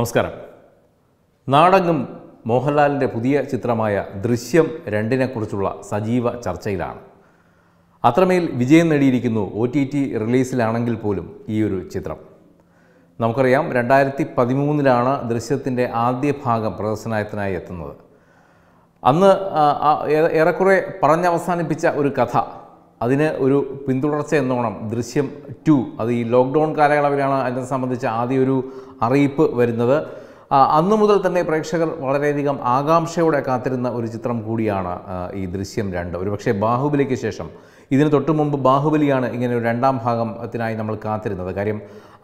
നമസ്കാരം നാടങ്ങും മോഹൻലാലിൻ്റെ പുതിയ ചിത്രമായ ദൃശ്യം രണ്ടിനെക്കുറിച്ചുള്ള സജീവ ചർച്ചയിലാണ് അത്രമേൽ വിജയം നേടിയിരിക്കുന്നു ഒ ടി ടി റിലീസിലാണെങ്കിൽ പോലും ഈ ഒരു ചിത്രം നമുക്കറിയാം രണ്ടായിരത്തി പതിമൂന്നിലാണ് ദൃശ്യത്തിൻ്റെ ആദ്യ ഭാഗം പ്രദർശനത്തിനായി എത്തുന്നത് അന്ന് ഏറെക്കുറെ പറഞ്ഞവസാനിപ്പിച്ച ഒരു കഥ അതിന് ഒരു പിന്തുടർച്ച എന്നോണം ദൃശ്യം ടു അത് ഈ ലോക്ക്ഡൗൺ കാലയളവിലാണ് അതിനെ സംബന്ധിച്ച് ആദ്യ ഒരു അറിയിപ്പ് വരുന്നത് അന്നു മുതൽ തന്നെ പ്രേക്ഷകർ വളരെയധികം ആകാംക്ഷയോടെ കാത്തിരുന്ന ഒരു ചിത്രം കൂടിയാണ് ഈ ദൃശ്യം രണ്ട് ഒരുപക്ഷെ ബാഹുബലിക്ക് ശേഷം ഇതിന് തൊട്ടു മുമ്പ് ബാഹുബലിയാണ് ഇങ്ങനെ ഒരു രണ്ടാം ഭാഗത്തിനായി നമ്മൾ കാത്തിരുന്നത് കാര്യം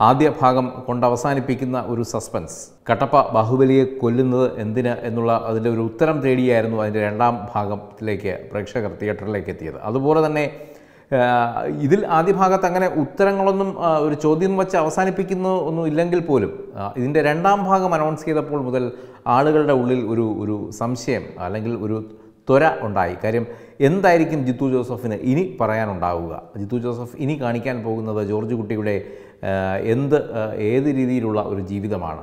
ആദ്യ ഭാഗം കൊണ്ട് അവസാനിപ്പിക്കുന്ന ഒരു സസ്പെൻസ് കട്ടപ്പ ബാഹുബലിയെ കൊല്ലുന്നത് എന്തിന് എന്നുള്ള അതിൻ്റെ ഒരു ഉത്തരം തേടിയായിരുന്നു അതിൻ്റെ രണ്ടാം ഭാഗത്തിലേക്ക് പ്രേക്ഷകർ തിയേറ്ററിലേക്ക് എത്തിയത് അതുപോലെ തന്നെ ഇതിൽ ആദ്യ ഭാഗത്ത് അങ്ങനെ ഉത്തരങ്ങളൊന്നും ഒരു ചോദ്യം വച്ച് അവസാനിപ്പിക്കുന്ന ഒന്നും ഇല്ലെങ്കിൽ പോലും ഇതിൻ്റെ രണ്ടാം ഭാഗം അനൗൺസ് ചെയ്തപ്പോൾ മുതൽ ആളുകളുടെ ഉള്ളിൽ ഒരു ഒരു സംശയം അല്ലെങ്കിൽ ഒരു ത്വര ഉണ്ടായി കാര്യം എന്തായിരിക്കും ജിത്തു ജോസഫിന് ഇനി പറയാനുണ്ടാവുക ജിത്തു ജോസഫ് ഇനി കാണിക്കാൻ പോകുന്നത് ജോർജ് കുട്ടിയുടെ എന്ത് ഏത് രീതിയിലുള്ള ഒരു ജീവിതമാണ്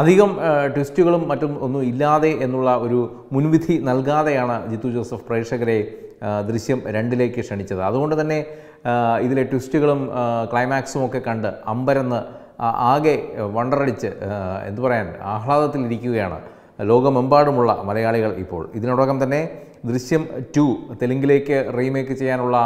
അധികം ട്വിസ്റ്റുകളും മറ്റും ഒന്നും ഇല്ലാതെ എന്നുള്ള ഒരു മുൻവിധി നൽകാതെയാണ് ജിത്തു ജോസഫ് പ്രേക്ഷകരെ ദൃശ്യം രണ്ടിലേക്ക് ക്ഷണിച്ചത് അതുകൊണ്ട് തന്നെ ഇതിലെ ട്വിസ്റ്റുകളും ക്ലൈമാക്സും ഒക്കെ കണ്ട് അമ്പരന്ന് ആകെ വണ്ടറടിച്ച് എന്തു പറയാൻ ആഹ്ലാദത്തിലിരിക്കുകയാണ് ലോകമെമ്പാടുമുള്ള മലയാളികൾ ഇപ്പോൾ ഇതിനോടകം തന്നെ ദൃശ്യം ടു തെലുങ്കിലേക്ക് റീമേക്ക് ചെയ്യാനുള്ള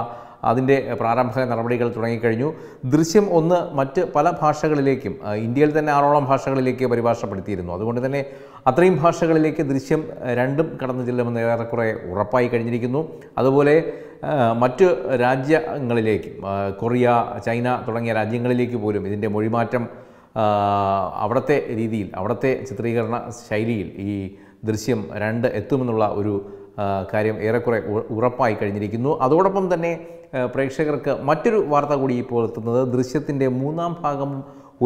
അതിൻ്റെ പ്രാരംഭ നടപടികൾ തുടങ്ങിക്കഴിഞ്ഞു ദൃശ്യം ഒന്ന് മറ്റ് പല ഭാഷകളിലേക്കും ഇന്ത്യയിൽ തന്നെ ആറോളം ഭാഷകളിലേക്ക് പരിഭാഷപ്പെടുത്തിയിരുന്നു അതുകൊണ്ട് തന്നെ അത്രയും ഭാഷകളിലേക്ക് ദൃശ്യം രണ്ടും കടന്നു ചെല്ലുമെന്ന് ഏറെക്കുറെ ഉറപ്പായി കഴിഞ്ഞിരിക്കുന്നു അതുപോലെ മറ്റ് രാജ്യങ്ങളിലേക്കും കൊറിയ ചൈന തുടങ്ങിയ രാജ്യങ്ങളിലേക്ക് പോലും ഇതിൻ്റെ മൊഴിമാറ്റം അവിടുത്തെ രീതിയിൽ അവിടുത്തെ ചിത്രീകരണ ശൈലിയിൽ ഈ ദൃശ്യം രണ്ട് എത്തുമെന്നുള്ള ഒരു കാര്യം ഏറെക്കുറെ ഉറപ്പായി കഴിഞ്ഞിരിക്കുന്നു അതോടൊപ്പം തന്നെ പ്രേക്ഷകർക്ക് മറ്റൊരു വാർത്ത കൂടി ഇപ്പോൾ എത്തുന്നത് ദൃശ്യത്തിൻ്റെ മൂന്നാം ഭാഗം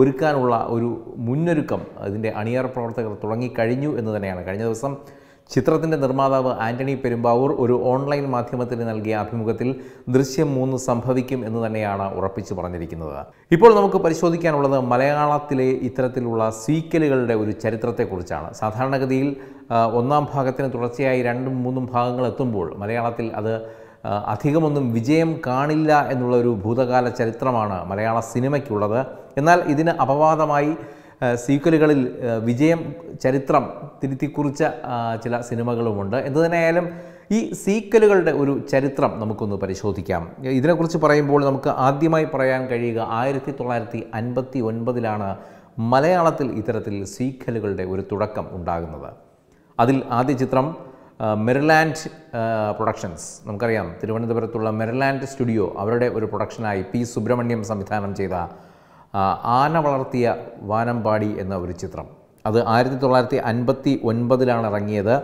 ഒരുക്കാനുള്ള ഒരു മുന്നൊരുക്കം അതിൻ്റെ അണിയറ പ്രവർത്തകർ തുടങ്ങിക്കഴിഞ്ഞു എന്ന് തന്നെയാണ് കഴിഞ്ഞ ദിവസം ചിത്രത്തിൻ്റെ നിർമ്മാതാവ് ആന്റണി പെരുമ്പാവൂർ ഒരു ഓൺലൈൻ മാധ്യമത്തിന് നൽകിയ അഭിമുഖത്തിൽ ദൃശ്യം മൂന്ന് സംഭവിക്കും എന്ന് തന്നെയാണ് ഉറപ്പിച്ചു പറഞ്ഞിരിക്കുന്നത് ഇപ്പോൾ നമുക്ക് പരിശോധിക്കാനുള്ളത് മലയാളത്തിലെ ഇത്തരത്തിലുള്ള സീക്കലുകളുടെ ഒരു ചരിത്രത്തെക്കുറിച്ചാണ് സാധാരണഗതിയിൽ ഒന്നാം ഭാഗത്തിന് തുടർച്ചയായി രണ്ടും മൂന്നും ഭാഗങ്ങൾ എത്തുമ്പോൾ മലയാളത്തിൽ അത് അധികമൊന്നും വിജയം കാണില്ല എന്നുള്ള ഒരു ഭൂതകാല ചരിത്രമാണ് മലയാള സിനിമയ്ക്കുള്ളത് എന്നാൽ ഇതിന് അപവാദമായി സീക്വലുകളിൽ വിജയം ചരിത്രം തിരുത്തിക്കുറിച്ച ചില സിനിമകളുമുണ്ട് എന്തു തന്നെയായാലും ഈ സീക്വലുകളുടെ ഒരു ചരിത്രം നമുക്കൊന്ന് പരിശോധിക്കാം ഇതിനെക്കുറിച്ച് പറയുമ്പോൾ നമുക്ക് ആദ്യമായി പറയാൻ കഴിയുക ആയിരത്തി തൊള്ളായിരത്തി അൻപത്തി ഒൻപതിലാണ് മലയാളത്തിൽ ഇത്തരത്തിൽ സീക്വലുകളുടെ ഒരു തുടക്കം ഉണ്ടാകുന്നത് അതിൽ ആദ്യ ചിത്രം മെറിലാൻഡ് പ്രൊഡക്ഷൻസ് നമുക്കറിയാം തിരുവനന്തപുരത്തുള്ള മെറിലാൻഡ് സ്റ്റുഡിയോ അവരുടെ ഒരു പ്രൊഡക്ഷനായി പി സുബ്രഹ്മണ്യം സംവിധാനം ചെയ്ത ആന വളർത്തിയ വാനമ്പാടി എന്ന ഒരു ചിത്രം അത് ആയിരത്തി തൊള്ളായിരത്തി അൻപത്തി ഒൻപതിലാണ് ഇറങ്ങിയത്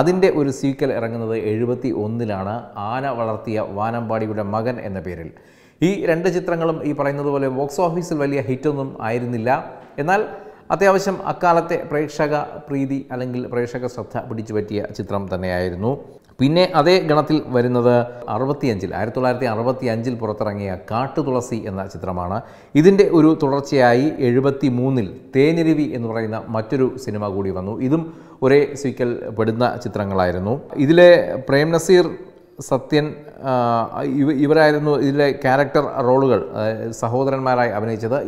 അതിൻ്റെ ഒരു സീക്വൽ ഇറങ്ങുന്നത് എഴുപത്തി ഒന്നിലാണ് ആന വളർത്തിയ വാനമ്പാടിയുടെ മകൻ എന്ന പേരിൽ ഈ രണ്ട് ചിത്രങ്ങളും ഈ പറയുന്നത് പോലെ ബോക്സ് ഓഫീസിൽ വലിയ ഹിറ്റൊന്നും ആയിരുന്നില്ല എന്നാൽ അത്യാവശ്യം അക്കാലത്തെ പ്രേക്ഷക പ്രീതി അല്ലെങ്കിൽ പ്രേക്ഷക ശ്രദ്ധ പിടിച്ചു പറ്റിയ ചിത്രം തന്നെയായിരുന്നു പിന്നെ അതേ ഗണത്തിൽ വരുന്നത് അറുപത്തിയഞ്ചിൽ ആയിരത്തി തൊള്ളായിരത്തി അറുപത്തി അഞ്ചിൽ പുറത്തിറങ്ങിയ കാട്ടുതുളസി എന്ന ചിത്രമാണ് ഇതിൻ്റെ ഒരു തുടർച്ചയായി എഴുപത്തി മൂന്നിൽ തേനിരുവി എന്ന് പറയുന്ന മറ്റൊരു സിനിമ കൂടി വന്നു ഇതും ഒരേ സ്വീക്കൽ പെടുന്ന ചിത്രങ്ങളായിരുന്നു ഇതിലെ പ്രേം നസീർ സത്യൻ ഇവരായിരുന്നു ഇതിലെ ക്യാരക്ടർ റോളുകൾ സഹോദരന്മാരായി അഭിനയിച്ചത്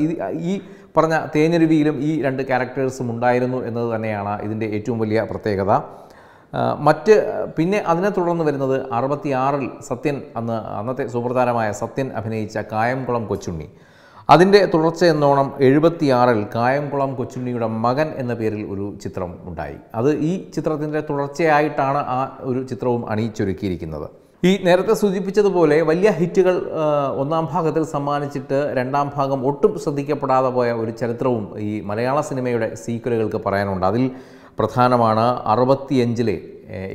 ഈ പറഞ്ഞ തേനിരുവിയിലും ഈ രണ്ട് ക്യാരക്ടേഴ്സും ഉണ്ടായിരുന്നു എന്നത് തന്നെയാണ് ഇതിൻ്റെ ഏറ്റവും വലിയ പ്രത്യേകത മറ്റ് പിന്നെ അതിനെ തുടർന്ന് വരുന്നത് ആറിൽ സത്യൻ അന്ന് അന്നത്തെ സുപ്രധാനമായ സത്യൻ അഭിനയിച്ച കായംകുളം കൊച്ചുണ്ണി അതിൻ്റെ തുടർച്ച എന്നോണം എഴുപത്തിയാറിൽ കായംകുളം കൊച്ചുണ്ണിയുടെ മകൻ എന്ന പേരിൽ ഒരു ചിത്രം ഉണ്ടായി അത് ഈ ചിത്രത്തിൻ്റെ തുടർച്ചയായിട്ടാണ് ആ ഒരു ചിത്രവും അണിയിച്ചൊരുക്കിയിരിക്കുന്നത് ഈ നേരത്തെ സൂചിപ്പിച്ചതുപോലെ വലിയ ഹിറ്റുകൾ ഒന്നാം ഭാഗത്തിൽ സമ്മാനിച്ചിട്ട് രണ്ടാം ഭാഗം ഒട്ടും ശ്രദ്ധിക്കപ്പെടാതെ പോയ ഒരു ചരിത്രവും ഈ മലയാള സിനിമയുടെ സീക്വലുകൾക്ക് പറയാനുണ്ട് അതിൽ പ്രധാനമാണ് അറുപത്തിയഞ്ചിലെ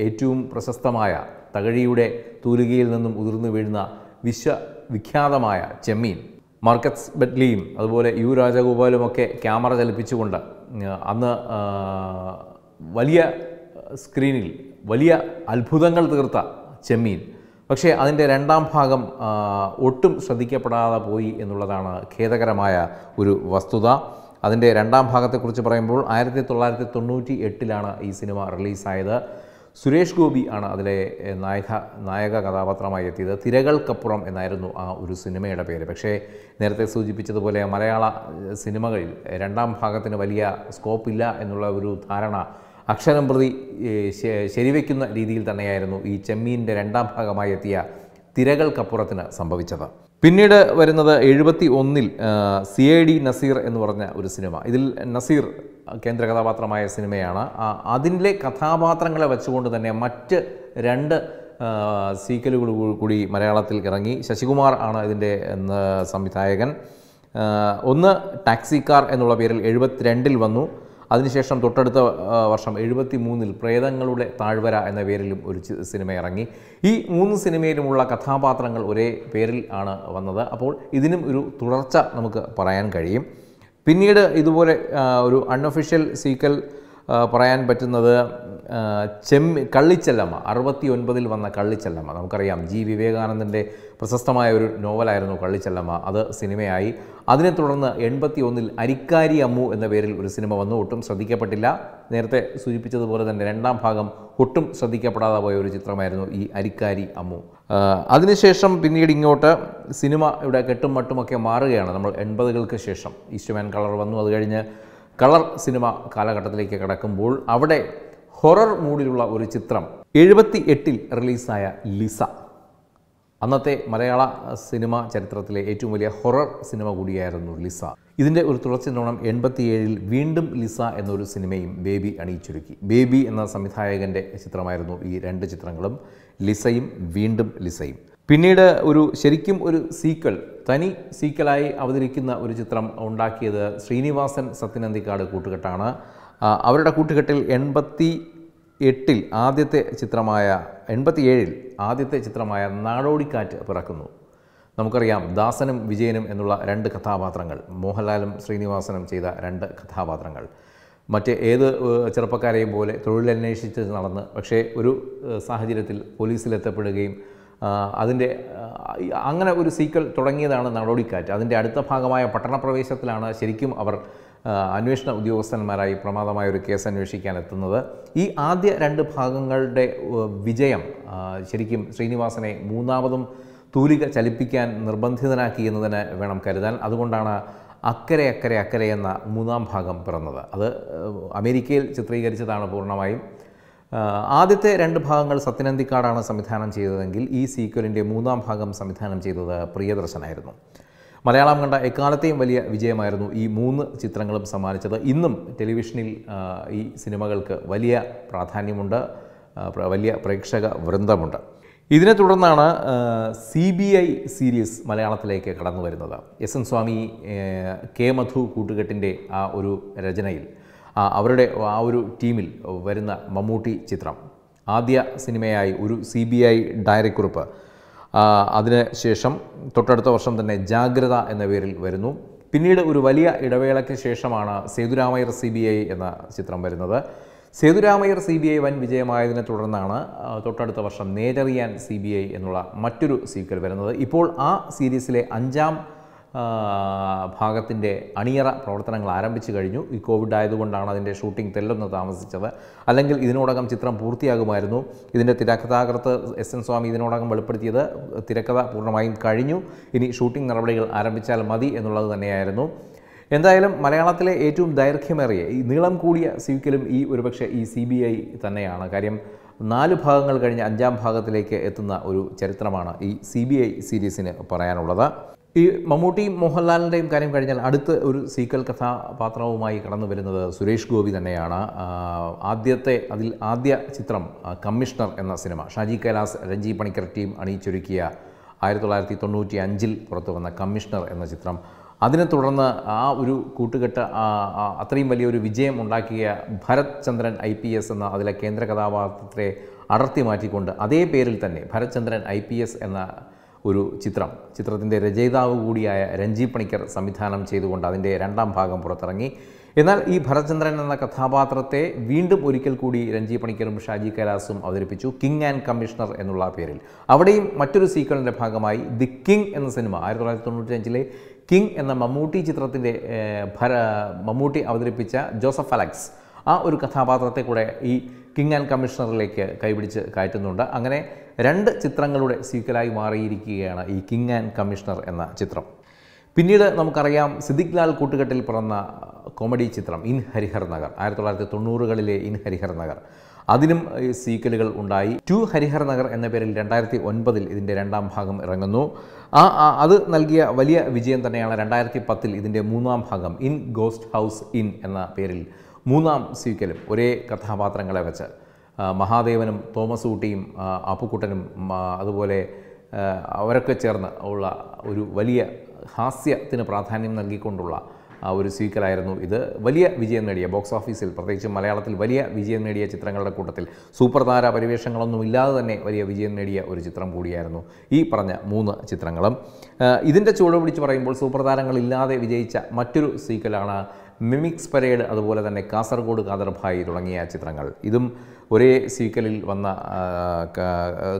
ഏറ്റവും പ്രശസ്തമായ തകഴിയുടെ തൂലികയിൽ നിന്നും ഉതിർന്നു വീഴുന്ന വിശ്വവിഖ്യാതമായ ചെമ്മീൻ മാർക്കറ്റ്സ് ബെറ്റ്ലിയും അതുപോലെ യു രാജഗോപാലുമൊക്കെ ക്യാമറ ചലിപ്പിച്ചുകൊണ്ട് അന്ന് വലിയ സ്ക്രീനിൽ വലിയ അത്ഭുതങ്ങൾ തീർത്ത ചെമ്മീൻ പക്ഷേ അതിൻ്റെ രണ്ടാം ഭാഗം ഒട്ടും ശ്രദ്ധിക്കപ്പെടാതെ പോയി എന്നുള്ളതാണ് ഖേദകരമായ ഒരു വസ്തുത അതിൻ്റെ രണ്ടാം ഭാഗത്തെക്കുറിച്ച് പറയുമ്പോൾ ആയിരത്തി തൊള്ളായിരത്തി തൊണ്ണൂറ്റി എട്ടിലാണ് ഈ സിനിമ റിലീസായത് സുരേഷ് ഗോപി ആണ് അതിലെ നായക നായക കഥാപാത്രമായി എത്തിയത് തിരകൾക്കപ്പുറം എന്നായിരുന്നു ആ ഒരു സിനിമയുടെ പേര് പക്ഷേ നേരത്തെ സൂചിപ്പിച്ചതുപോലെ മലയാള സിനിമകളിൽ രണ്ടാം ഭാഗത്തിന് വലിയ സ്കോപ്പില്ല എന്നുള്ള ഒരു ധാരണ അക്ഷരം പ്രതി ശരിവയ്ക്കുന്ന രീതിയിൽ തന്നെയായിരുന്നു ഈ ചെമ്മീൻ്റെ രണ്ടാം ഭാഗമായി എത്തിയ തിരകൾക്കപ്പുറത്തിന് സംഭവിച്ചത് പിന്നീട് വരുന്നത് എഴുപത്തി ഒന്നിൽ സി ഐ ഡി നസീർ എന്ന് പറഞ്ഞ ഒരു സിനിമ ഇതിൽ നസീർ കേന്ദ്ര കഥാപാത്രമായ സിനിമയാണ് അതിൻ്റെ കഥാപാത്രങ്ങളെ വെച്ചുകൊണ്ട് തന്നെ മറ്റ് രണ്ട് സീക്കലുകൾ കൂടി മലയാളത്തിൽ ഇറങ്ങി ശശികുമാർ ആണ് ഇതിൻ്റെ സംവിധായകൻ ഒന്ന് ടാക്സി കാർ എന്നുള്ള പേരിൽ എഴുപത്തിരണ്ടിൽ വന്നു അതിനുശേഷം തൊട്ടടുത്ത വർഷം എഴുപത്തി മൂന്നിൽ പ്രേതങ്ങളുടെ താഴ്വര എന്ന പേരിലും ഒരു സിനിമ ഇറങ്ങി ഈ മൂന്ന് സിനിമയിലുമുള്ള കഥാപാത്രങ്ങൾ ഒരേ പേരിൽ ആണ് വന്നത് അപ്പോൾ ഇതിനും ഒരു തുടർച്ച നമുക്ക് പറയാൻ കഴിയും പിന്നീട് ഇതുപോലെ ഒരു അൺഒഫീഷ്യൽ സീക്വൽ പറയാൻ പറ്റുന്നത് ചെമ്മി കള്ളിച്ചെല്ലമ്മ അറുപത്തി ഒൻപതിൽ വന്ന കള്ളിച്ചെല്ലമ്മ നമുക്കറിയാം ജി വിവേകാനന്ദൻ്റെ പ്രശസ്തമായ ഒരു നോവലായിരുന്നു കള്ളിച്ചെല്ലമ്മ അത് സിനിമയായി അതിനെ തുടർന്ന് എൺപത്തി ഒന്നിൽ അരിക്കാരി അമ്മു എന്ന പേരിൽ ഒരു സിനിമ വന്നു ഒട്ടും ശ്രദ്ധിക്കപ്പെട്ടില്ല നേരത്തെ സൂചിപ്പിച്ചതുപോലെ തന്നെ രണ്ടാം ഭാഗം ഒട്ടും ശ്രദ്ധിക്കപ്പെടാതെ പോയ ഒരു ചിത്രമായിരുന്നു ഈ അരിക്കാരി അമ്മു അതിനുശേഷം പിന്നീട് ഇങ്ങോട്ട് സിനിമ ഇവിടെ കെട്ടും മട്ടുമൊക്കെ മാറുകയാണ് നമ്മൾ എൺപതുകൾക്ക് ശേഷം ഈസ്റ്റ്മാൻ കളർ വന്നു അത് കഴിഞ്ഞ് കളർ സിനിമ കാലഘട്ടത്തിലേക്ക് കടക്കുമ്പോൾ അവിടെ ഹൊറർ മൂഡിലുള്ള ഒരു ചിത്രം എഴുപത്തി എട്ടിൽ റിലീസായ ലിസ അന്നത്തെ മലയാള സിനിമ ചരിത്രത്തിലെ ഏറ്റവും വലിയ ഹൊറർ സിനിമ കൂടിയായിരുന്നു ലിസ ഇതിൻ്റെ ഒരു തുടർച്ച തുടർച്ചനോണം എൺപത്തിയേഴിൽ വീണ്ടും ലിസ എന്നൊരു സിനിമയും ബേബി അണിയിച്ചൊരുക്കി ബേബി എന്ന സംവിധായകൻ്റെ ചിത്രമായിരുന്നു ഈ രണ്ട് ചിത്രങ്ങളും ലിസയും വീണ്ടും ലിസയും പിന്നീട് ഒരു ശരിക്കും ഒരു സീക്കൾ തനി സീക്കളായി അവതരിക്കുന്ന ഒരു ചിത്രം ഉണ്ടാക്കിയത് ശ്രീനിവാസൻ സത്യനന്ദിക്കാട് കൂട്ടുകെട്ടാണ് അവരുടെ കൂട്ടുകെട്ടിൽ എൺപത്തി എട്ടിൽ ആദ്യത്തെ ചിത്രമായ എൺപത്തി ഏഴിൽ ആദ്യത്തെ ചിത്രമായ നാടോടിക്കാറ്റ് പിറക്കുന്നു നമുക്കറിയാം ദാസനും വിജയനും എന്നുള്ള രണ്ട് കഥാപാത്രങ്ങൾ മോഹൻലാലും ശ്രീനിവാസനും ചെയ്ത രണ്ട് കഥാപാത്രങ്ങൾ മറ്റ് ഏത് ചെറുപ്പക്കാരെയും പോലെ തൊഴിലന്വേഷിച്ച് നടന്ന് പക്ഷേ ഒരു സാഹചര്യത്തിൽ പോലീസിലെത്തപ്പെടുകയും അതിൻ്റെ അങ്ങനെ ഒരു സീക്വൽ തുടങ്ങിയതാണ് നടോടിക്കാറ്റ് അതിൻ്റെ അടുത്ത ഭാഗമായ പട്ടണപ്രവേശത്തിലാണ് ശരിക്കും അവർ അന്വേഷണ ഉദ്യോഗസ്ഥന്മാരായി പ്രമാദമായ ഒരു കേസ് അന്വേഷിക്കാൻ എത്തുന്നത് ഈ ആദ്യ രണ്ട് ഭാഗങ്ങളുടെ വിജയം ശരിക്കും ശ്രീനിവാസനെ മൂന്നാമതും തൂലിക ചലിപ്പിക്കാൻ നിർബന്ധിതനാക്കി എന്നതിന് വേണം കരുതാൻ അതുകൊണ്ടാണ് അക്കരെ അക്കരെ അക്കരെ എന്ന മൂന്നാം ഭാഗം പിറന്നത് അത് അമേരിക്കയിൽ ചിത്രീകരിച്ചതാണ് പൂർണ്ണമായും ആദ്യത്തെ രണ്ട് ഭാഗങ്ങൾ സത്യനന്ദിക്കാടാണ് സംവിധാനം ചെയ്തതെങ്കിൽ ഈ സീക്വലിൻ്റെ മൂന്നാം ഭാഗം സംവിധാനം ചെയ്തത് പ്രിയദർശനായിരുന്നു മലയാളം കണ്ട എക്കാലത്തെയും വലിയ വിജയമായിരുന്നു ഈ മൂന്ന് ചിത്രങ്ങളും സമ്മാനിച്ചത് ഇന്നും ടെലിവിഷനിൽ ഈ സിനിമകൾക്ക് വലിയ പ്രാധാന്യമുണ്ട് വലിയ പ്രേക്ഷക വൃന്ദമുണ്ട് ഇതിനെ തുടർന്നാണ് സി ബി ഐ സീരീസ് മലയാളത്തിലേക്ക് കടന്നു വരുന്നത് S N Swami K Madhu കൂട്ടുകെട്ടിൻ്റെ ആ ഒരു രചനയിൽ അവരുടെ ആ ഒരു ടീമിൽ വരുന്ന മമ്മൂട്ടി ചിത്രം ആദ്യ സിനിമയായി ഒരു സി ബി ഐ ഡയറിക്കുറിപ്പ് അതിനുശേഷം തൊട്ടടുത്ത വർഷം തന്നെ ജാഗ്രത എന്ന പേരിൽ വരുന്നു പിന്നീട് ഒരു വലിയ ഇടവേളയ്ക്ക് ശേഷമാണ് സേതുരാമയർ സി ബി ഐ എന്ന ചിത്രം വരുന്നത് സേതുരാമയർ സി ബി ഐ വൻ വിജയമായതിനെ തുടർന്നാണ് തൊട്ടടുത്ത വർഷം നേരറിയാൻ സി ബി ഐ എന്നുള്ള മറ്റൊരു സീക്വൽ വരുന്നത് ഇപ്പോൾ ആ സീരീസിലെ അഞ്ചാം ഭാഗത്തിൻ്റെ അണിയറ പ്രവർത്തനങ്ങൾ ആരംഭിച്ചു കഴിഞ്ഞു ഈ കോവിഡ് ആയതുകൊണ്ടാണ് അതിൻ്റെ ഷൂട്ടിംഗ് തെല്ലൊന്ന് താമസിച്ചത് അല്ലെങ്കിൽ ഇതിനോടകം ചിത്രം പൂർത്തിയാകുമായിരുന്നു ഇതിൻ്റെ തിരക്കഥാകൃത്ത് എസ് എൻ സ്വാമി ഇതിനോടകം വെളിപ്പെടുത്തിയത് തിരക്കഥ പൂർണ്ണമായും കഴിഞ്ഞു ഇനി ഷൂട്ടിംഗ് നടപടികൾ ആരംഭിച്ചാൽ മതി എന്നുള്ളത് തന്നെയായിരുന്നു എന്തായാലും മലയാളത്തിലെ ഏറ്റവും ദൈർഘ്യമേറിയ ഈ നീളം കൂടിയ സീക്കലും ഈ ഒരുപക്ഷെ ഈ സി ബി ഐ തന്നെയാണ് കാര്യം നാല് ഭാഗങ്ങൾ കഴിഞ്ഞ് അഞ്ചാം ഭാഗത്തിലേക്ക് എത്തുന്ന ഒരു ചരിത്രമാണ് ഈ സി ബി ഐ സീരീസിന് പറയാനുള്ളത് ഈ മമ്മൂട്ടിയും മോഹൻലാലിൻ്റെയും കാര്യം കഴിഞ്ഞാൽ അടുത്ത ഒരു സീക്വൽ കഥാപാത്രവുമായി കടന്നു വരുന്നത് സുരേഷ് ഗോപി തന്നെയാണ് ആദ്യത്തെ അതിൽ ആദ്യ ചിത്രം കമ്മീഷണർ എന്ന സിനിമ ഷാജി കൈലാസ് രഞ്ജി പണിക്കർ ടീം അണിയിച്ചൊരുക്കിയ ആയിരത്തി തൊള്ളായിരത്തി തൊണ്ണൂറ്റി അഞ്ചിൽ പുറത്തു വന്ന കമ്മീഷണർ എന്ന ചിത്രം അതിനെ തുടർന്ന് ആ ഒരു കൂട്ടുകെട്ട് അത്രയും വലിയൊരു വിജയം ഉണ്ടാക്കിയ Bharath Chandran I P S എന്ന അതിലെ കേന്ദ്ര കഥാപാത്രത്തെ അടർത്തി മാറ്റിക്കൊണ്ട് അതേ പേരിൽ തന്നെ Bharath Chandran I P S എന്ന ഒരു ചിത്രം ചിത്രത്തിൻ്റെ രചയിതാവ് കൂടിയായ രഞ്ജി പണിക്കർ സംവിധാനം ചെയ്തുകൊണ്ട് അതിൻ്റെ രണ്ടാം ഭാഗം പുറത്തിറങ്ങി എന്നാൽ ഈ ഭരചന്ദ്രൻ എന്ന കഥാപാത്രത്തെ വീണ്ടും ഒരിക്കൽ കൂടി രഞ്ജി പണിക്കറും ഷാജി കൈലാസും അവതരിപ്പിച്ചു കിങ് ആൻഡ് കമ്മീഷണർ എന്നുള്ള പേരിൽ അവിടെയും മറ്റൊരു സീക്വലിൻ്റെ ഭാഗമായി ദി കിങ് എന്ന സിനിമ ആയിരത്തി തൊള്ളായിരത്തി തൊണ്ണൂറ്റഞ്ചിലെ കിങ് എന്ന മമ്മൂട്ടി ചിത്രത്തിൻ്റെ ഭര മമ്മൂട്ടി അവതരിപ്പിച്ച ജോസഫ് അലക്സ് ആ ഒരു കഥാപാത്രത്തെ കൂടെ ഈ കിങ് ആൻഡ് കമ്മീഷണറിലേക്ക് കൈപിടിച്ച് കയറ്റുന്നുണ്ട് അങ്ങനെ രണ്ട് ചിത്രങ്ങളുടെ സീക്വലായി മാറിയിരിക്കുകയാണ് ഈ കിങ് ആൻഡ് കമ്മീഷണർ എന്ന ചിത്രം പിന്നീട് നമുക്കറിയാം സിദ്ദിഖ് ലാൽ കൂട്ടുകെട്ടിൽ പിറന്ന കോമഡി ചിത്രം ഇൻ ഹരിഹർ നഗർ ആയിരത്തി തൊള്ളായിരത്തി തൊണ്ണൂറുകളിലെ ഇൻ ഹരിഹർ നഗർ അതിനും സീക്വലുകൾ ഉണ്ടായി ടു ഹരിഹർ നഗർ എന്ന പേരിൽ രണ്ടായിരത്തി ഒൻപതിൽ ഇതിൻ്റെ രണ്ടാം ഭാഗം ഇറങ്ങുന്നു ആ അത് നൽകിയ വലിയ വിജയം തന്നെയാണ് രണ്ടായിരത്തി പത്തിൽ ഇതിൻ്റെ മൂന്നാം ഭാഗം ഇൻ ഗോസ്റ്റ് ഹൗസ് ഇൻ എന്ന പേരിൽ മൂന്നാം സീക്വലും ഒരേ കഥാപാത്രങ്ങളെ വെച്ച് മഹാദേവനും തോമസ് ഊട്ടിയും അപ്പുക്കുട്ടനും അതുപോലെ അവരൊക്കെ ചേർന്ന് ഉള്ള ഒരു വലിയ ഹാസ്യത്തിന് പ്രാധാന്യം നൽകിക്കൊണ്ടുള്ള ആ ഒരു സീക്വലായിരുന്നു ഇത് വലിയ വിജയം നേടിയ ബോക്സ് ഓഫീസിൽ പ്രത്യേകിച്ച് മലയാളത്തിൽ വലിയ വിജയം നേടിയ ചിത്രങ്ങളുടെ കൂട്ടത്തിൽ സൂപ്പർ താര പരിവേഷങ്ങളൊന്നും ഇല്ലാതെ തന്നെ വലിയ വിജയം നേടിയ ഒരു ചിത്രം കൂടിയായിരുന്നു ഈ പറഞ്ഞ മൂന്ന് ചിത്രങ്ങളും ഇതിൻ്റെ ചുവട് പിടിച്ച് പറയുമ്പോൾ സൂപ്പർ താരങ്ങളില്ലാതെ വിജയിച്ച മറ്റൊരു സീക്കലാണ് മിമിക്സ് പരേഡ് അതുപോലെ തന്നെ കാസർഗോഡ് കാതർഭായി തുടങ്ങിയ ചിത്രങ്ങൾ ഇതും ഒരേ സീക്വലിൽ വന്ന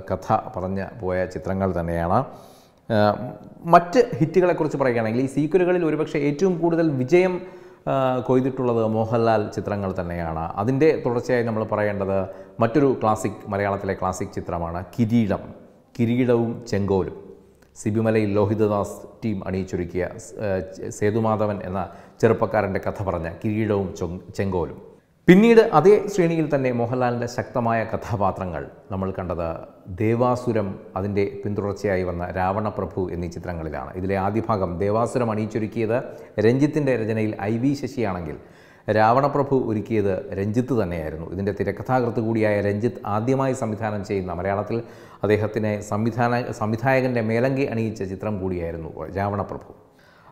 കഥ പറഞ്ഞ് പോയ ചിത്രങ്ങൾ തന്നെയാണ് മറ്റ് ഹിറ്റുകളെക്കുറിച്ച് പറയുകയാണെങ്കിൽ ഈ സീക്വലുകളിൽ ഒരുപക്ഷെ ഏറ്റവും കൂടുതൽ വിജയം കൊയ്തിട്ടുള്ളത് മോഹൻലാൽ ചിത്രങ്ങൾ തന്നെയാണ് അതിൻ്റെ തുടർച്ചയായി നമ്മൾ പറയേണ്ടത് മറ്റൊരു ക്ലാസിക് മലയാളത്തിലെ ക്ലാസിക് ചിത്രമാണ് കിരീടം കിരീടവും ചെങ്കോലും സിബിമലയിൽ ലോഹിതദാസ് ടീം അണിയിച്ചൊരുക്കിയ സേതുമാധവൻ എന്ന ചെറുപ്പക്കാരൻ്റെ കഥ പറഞ്ഞ കിരീടവും ചെങ്കോലും പിന്നീട് അതേ ശ്രേണിയിൽ തന്നെ മോഹൻലാലിൻ്റെ ശക്തമായ കഥാപാത്രങ്ങൾ നമ്മൾ കണ്ടത് ദേവാസുരം അതിൻ്റെ പിന്തുടർച്ചയായി വന്ന രാവണപ്രഭു എന്നീ ചിത്രങ്ങളിലാണ് ഇതിലെ ആദ്യ ഭാഗം ദേവാസുരം അണിയിച്ചൊരുക്കിയത് രഞ്ജിത്തിൻ്റെ രചനയിൽ ഐ വി ശശിയാണെങ്കിൽ രാവണപ്രഭു ഒരുക്കിയത് രഞ്ജിത്ത് തന്നെയായിരുന്നു ഇതിൻ്റെ തിരക്കഥാകൃത്ത് കൂടിയായ രഞ്ജിത്ത് ആദ്യമായി സംവിധാനം ചെയ്യുന്ന മലയാളത്തിൽ അദ്ദേഹത്തിനെ സംവിധാന സംവിധായകൻ്റെ മേലങ്കി അണിയിച്ച ചിത്രം കൂടിയായിരുന്നു രാവണപ്രഭു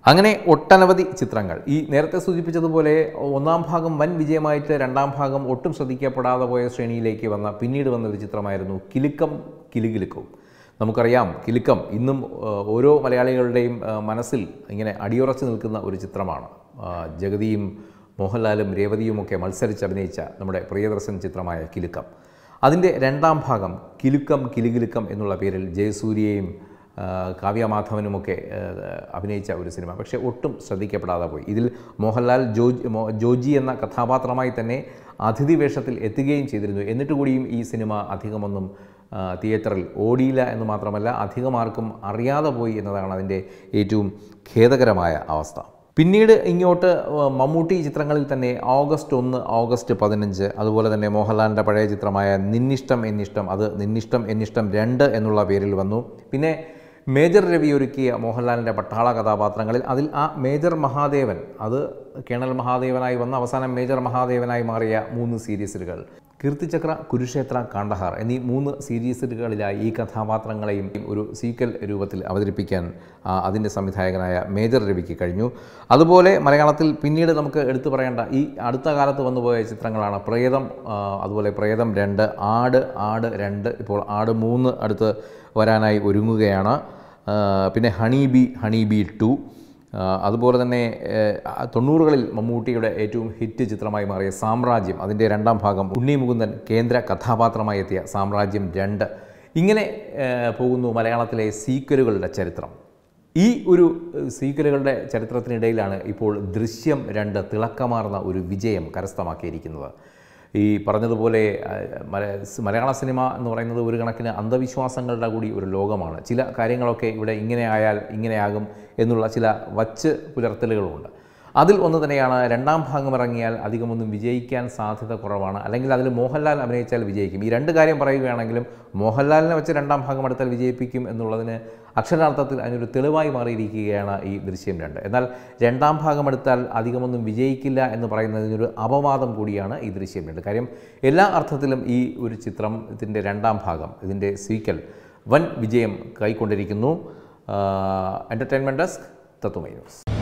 അങ്ങനെ ഒട്ടനവധി ചിത്രങ്ങൾ ഈ നേരത്തെ സൂചിപ്പിച്ചതുപോലെ ഒന്നാം ഭാഗം വൻ വിജയമായിട്ട് രണ്ടാം ഭാഗം ഒട്ടും ശ്രദ്ധിക്കപ്പെടാതെ പോയ ശ്രേണിയിലേക്ക് വന്ന പിന്നീട് വന്ന ഒരു ചിത്രമായിരുന്നു കിലുക്കം കിലുകിലുക്കവും നമുക്കറിയാം കിലുക്കം ഇന്നും ഓരോ മലയാളികളുടെയും മനസ്സിൽ ഇങ്ങനെ അടിയുറച്ചു നിൽക്കുന്ന ഒരു ചിത്രമാണ് ജഗതിയും മോഹൻലാലും രേവതിയുമൊക്കെ മത്സരിച്ചഭിനയിച്ച നമ്മുടെ പ്രിയദർശൻ ചിത്രമായ കിലുക്കം അതിൻ്റെ രണ്ടാം ഭാഗം കിലുക്കം കിലുകിലുക്കം എന്നുള്ള പേരിൽ ജയസൂര്യയും മാധവനുമൊക്കെ അഭിനയിച്ച ഒരു സിനിമ പക്ഷേ ഒട്ടും ശ്രദ്ധിക്കപ്പെടാതെ പോയി ഇതിൽ മോഹൻലാൽ ജോജി ജോജി എന്ന കഥാപാത്രമായി തന്നെ അതിഥി വേഷത്തിൽ എത്തുകയും ചെയ്തിരുന്നു എന്നിട്ട് കൂടിയും ഈ സിനിമ അധികമൊന്നും തിയേറ്ററിൽ ഓടിയില്ല എന്ന് മാത്രമല്ല അധികമാർക്കും അറിയാതെ പോയി എന്നതാണ് അതിൻ്റെ ഏറ്റവും ഖേദകരമായ അവസ്ഥ പിന്നീട് ഇങ്ങോട്ട് മമ്മൂട്ടി ചിത്രങ്ങളിൽ തന്നെ ഓഗസ്റ്റ് ഒന്ന് ഓഗസ്റ്റ് പതിനഞ്ച് അതുപോലെ തന്നെ മോഹൻലാലിൻ്റെ പഴയ ചിത്രമായ നിന്നിഷ്ടം എന്നിഷ്ടം അത് നിന്നിഷ്ടം എന്നിഷ്ടം രണ്ട് എന്നുള്ള പേരിൽ വന്നു പിന്നെ മേജർ രവി ഒരുക്കിയ മോഹൻലാലിൻ്റെ പട്ടാള കഥാപാത്രങ്ങളിൽ അതിൽ ആ മേജർ മഹാദേവൻ അത് കേണൽ മഹാദേവനായി വന്ന അവസാനം മേജർ മഹാദേവനായി മാറിയ മൂന്ന് സീരീസുകൾ കീർത്തിചക്ര കുരുക്ഷേത്ര കാണ്ഡഹാർ എന്നീ മൂന്ന് സീരീസുകളിലായി ഈ കഥാപാത്രങ്ങളെയും ഒരു സീക്വൽ രൂപത്തിൽ അവതരിപ്പിക്കാൻ അതിൻ്റെ സംവിധായകനായ മേജർ രവിക്ക് കഴിഞ്ഞു അതുപോലെ മലയാളത്തിൽ പിന്നീട് നമുക്ക് എടുത്തു പറയേണ്ട ഈ അടുത്ത കാലത്ത് വന്നുപോയ ചിത്രങ്ങളാണ് പ്രേതം അതുപോലെ പ്രേതം രണ്ട് ആട് ആട് രണ്ട് ഇപ്പോൾ ആട് മൂന്ന് അടുത്ത് വരാനായി ഒരുങ്ങുകയാണ് പിന്നെ Honey Bee Honey Bee two അതുപോലെ തന്നെ തൊണ്ണൂറുകളിൽ മമ്മൂട്ടിയുടെ ഏറ്റവും ഹിറ്റ് ചിത്രമായി മാറിയ സാമ്രാജ്യം അതിൻ്റെ രണ്ടാം ഭാഗം ഉണ്ണി മുകുന്ദൻ കേന്ദ്ര കഥാപാത്രമായി എത്തിയ സാമ്രാജ്യം രണ്ട് ഇങ്ങനെ പോകുന്നു മലയാളത്തിലെ സീക്വലുകളുടെ ചരിത്രം ഈ ഒരു സീക്വലുകളുടെ ചരിത്രത്തിനിടയിലാണ് ഇപ്പോൾ ദൃശ്യം രണ്ട് തിളക്കമാർന്ന ഒരു വിജയം കരസ്ഥമാക്കിയിരിക്കുന്നത് ഈ പറഞ്ഞതുപോലെ മലയാള സിനിമ എന്ന് പറയുന്നത് ഒരു കണക്കിന് അന്ധവിശ്വാസങ്ങളുടെ കൂടി ഒരു ലോകമാണ് ചില കാര്യങ്ങളൊക്കെ ഇവിടെ ഇങ്ങനെ ആയാൽ ഇങ്ങനെയാകും എന്നുള്ള ചില വച്ച് പുലർത്തലുകളുണ്ട് അതിൽ ഒന്ന് തന്നെയാണ് രണ്ടാം ഭാഗം ഇറങ്ങിയാൽ അധികമൊന്നും വിജയിക്കാൻ സാധ്യത കുറവാണ് അല്ലെങ്കിൽ അതിൽ മോഹൻലാൽ അഭിനയിച്ചാൽ വിജയിക്കും ഈ രണ്ട് കാര്യം പറയുകയാണെങ്കിലും മോഹൻലാലിനെ വെച്ച് രണ്ടാം ഭാഗം എടുത്താൽ വിജയിപ്പിക്കും എന്നുള്ളതിന് അക്ഷരാർത്ഥത്തിൽ അതിനൊരു തെളിവായി മാറിയിരിക്കുകയാണ് ഈ ദൃശ്യം രണ്ട് എന്നാൽ രണ്ടാം ഭാഗം എടുത്താൽ അധികമൊന്നും വിജയിക്കില്ല എന്ന് പറയുന്നതിനൊരു അപവാദം കൂടിയാണ് ഈ ദൃശ്യം രണ്ട് കാര്യം എല്ലാ അർത്ഥത്തിലും ഈ ഒരു ചിത്രം ഇതിൻ്റെ രണ്ടാം ഭാഗം ഇതിൻ്റെ സീക്വൽ വൻ വിജയം കൈക്കൊണ്ടിരിക്കുന്നു എൻ്റർടൈൻമെൻറ് ഡെസ്ക് തത്വമൈ